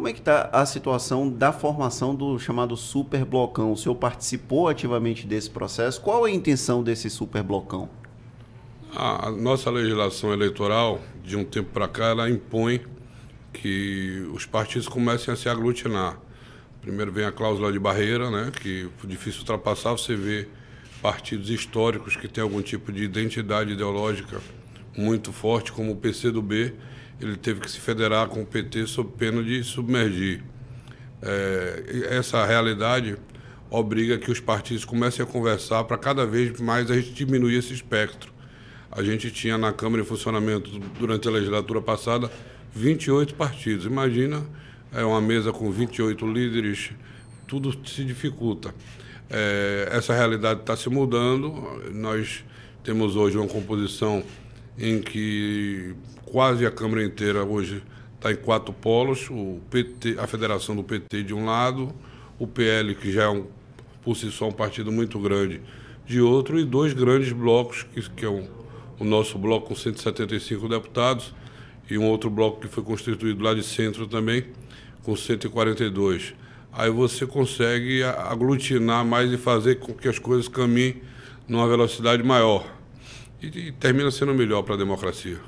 Como é que está a situação da formação do chamado super blocão? O senhor participou ativamente desse processo? Qual é a intenção desse super blocão? A nossa legislação eleitoral, de um tempo para cá, ela impõe que os partidos comecem a se aglutinar. Primeiro vem a cláusula de barreira, né, que é difícil ultrapassar, você vê partidos históricos que têm algum tipo de identidade ideológica muito forte, como o PCdoB, ele teve que se federar com o PT sob pena de submergir. É, essa realidade obriga que os partidos comecem a conversar para cada vez mais a gente diminuir esse espectro. A gente tinha na Câmara em funcionamento durante a legislatura passada 28 partidos. Imagina é uma mesa com 28 líderes, tudo se dificulta. É, essa realidade está se mudando. Nós temos hoje uma composição em que quase a Câmara inteira hoje está em quatro polos, o PT, a federação do PT de um lado, o PL, que já é um, por si só um partido muito grande, de outro, e dois grandes blocos, que, que é um, o nosso bloco com 175 deputados, e um outro bloco que foi constituído lá de centro também, com 142. Aí você consegue aglutinar mais e fazer com que as coisas caminhem numa velocidade maior e, e termina sendo melhor para a democracia.